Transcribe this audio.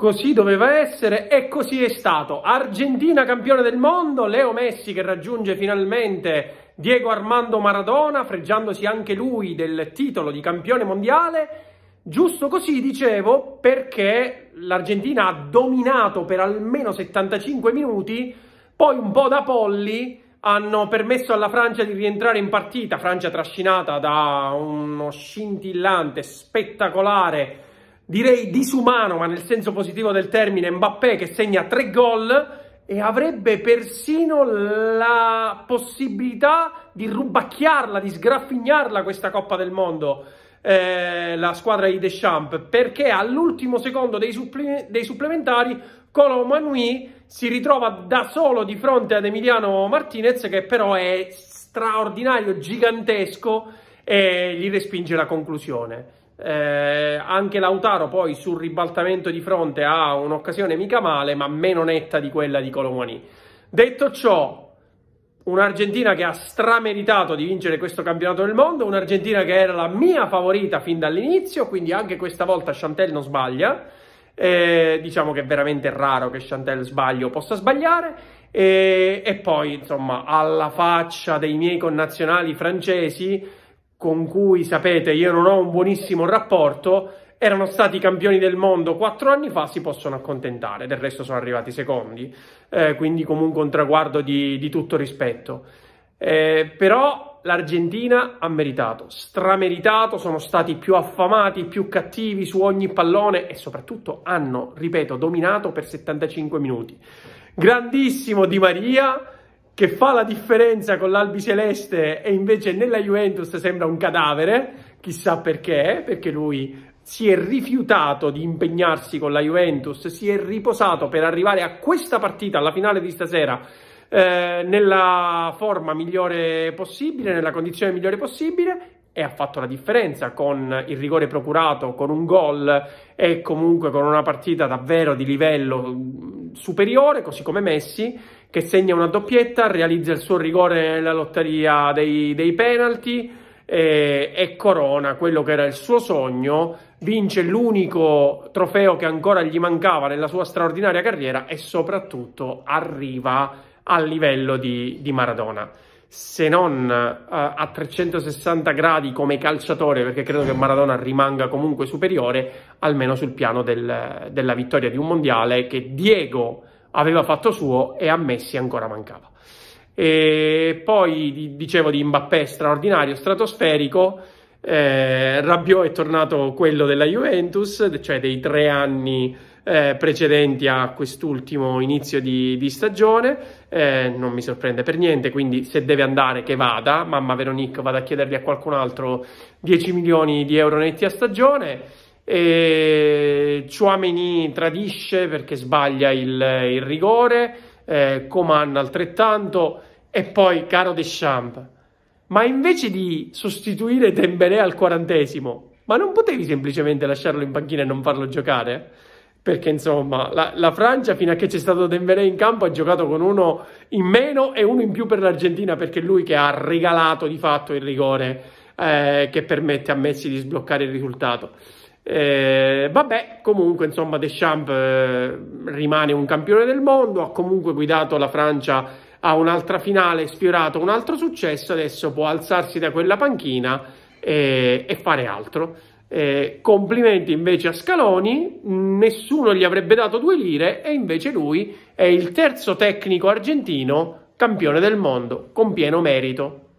Così doveva essere e così è stato. Argentina campione del mondo, Leo Messi che raggiunge finalmente Diego Armando Maradona, freggiandosi anche lui del titolo di campione mondiale. Giusto così dicevo perché l'Argentina ha dominato per almeno 75 minuti, poi un po' da polli hanno permesso alla Francia di rientrare in partita, Francia trascinata da uno scintillante, spettacolare direi disumano, ma nel senso positivo del termine, Mbappé che segna tre gol e avrebbe persino la possibilità di rubacchiarla, di sgraffignarla questa Coppa del Mondo. Eh, la squadra di Deschamps perché all'ultimo secondo dei, supple dei supplementari Colo Manui si ritrova da solo di fronte ad Emiliano Martinez che però è straordinario, gigantesco e gli respinge la conclusione. Eh, anche Lautaro poi sul ribaltamento di fronte ha un'occasione mica male, ma meno netta di quella di Colomoni. Detto ciò, un'Argentina che ha strameritato di vincere questo campionato del mondo, un'Argentina che era la mia favorita fin dall'inizio, quindi anche questa volta Chantel non sbaglia. Eh, diciamo che è veramente raro che Chantel sbaglio possa sbagliare. Eh, e poi, insomma, alla faccia dei miei connazionali francesi, con cui sapete io non ho un buonissimo rapporto, erano stati campioni del mondo quattro anni fa, si possono accontentare, del resto sono arrivati secondi, eh, quindi comunque un traguardo di, di tutto rispetto. Eh, però l'Argentina ha meritato, strameritato, sono stati più affamati, più cattivi su ogni pallone e soprattutto hanno, ripeto, dominato per 75 minuti. Grandissimo Di Maria, che fa la differenza con l'Albi Celeste e invece nella Juventus sembra un cadavere, chissà perché, perché lui si è rifiutato di impegnarsi con la Juventus, si è riposato per arrivare a questa partita, alla finale di stasera, eh, nella forma migliore possibile, nella condizione migliore possibile e ha fatto la differenza con il rigore procurato, con un gol e comunque con una partita davvero di livello mm, superiore, così come Messi che segna una doppietta, realizza il suo rigore nella lotteria dei, dei penalty eh, e corona quello che era il suo sogno, vince l'unico trofeo che ancora gli mancava nella sua straordinaria carriera e soprattutto arriva al livello di, di Maradona se non uh, a 360 gradi come calciatore, perché credo che Maradona rimanga comunque superiore, almeno sul piano del, della vittoria di un mondiale che Diego aveva fatto suo e a Messi ancora mancava. E poi dicevo di Mbappé straordinario, stratosferico, eh, Rabiot è tornato quello della Juventus, cioè dei tre anni eh, precedenti a quest'ultimo inizio di, di stagione, eh, non mi sorprende per niente, quindi se deve andare che vada, mamma Veronique vada a chiedergli a qualcun altro 10 milioni di euro netti a stagione, eh, tradisce perché sbaglia il, il rigore, eh, Coman altrettanto e poi caro Deschamps. Ma invece di sostituire Dembélé al quarantesimo, ma non potevi semplicemente lasciarlo in panchina e non farlo giocare? Perché insomma, la, la Francia fino a che c'è stato Dembélé in campo ha giocato con uno in meno e uno in più per l'Argentina perché è lui che ha regalato di fatto il rigore eh, che permette a Messi di sbloccare il risultato. Eh, vabbè, comunque, insomma, Deschamps eh, rimane un campione del mondo, ha comunque guidato la Francia a un'altra finale, sfiorato un altro successo, adesso può alzarsi da quella panchina e, eh, e fare altro. Eh, complimenti invece a Scaloni, nessuno gli avrebbe dato due lire e invece lui è il terzo tecnico argentino campione del mondo con pieno merito.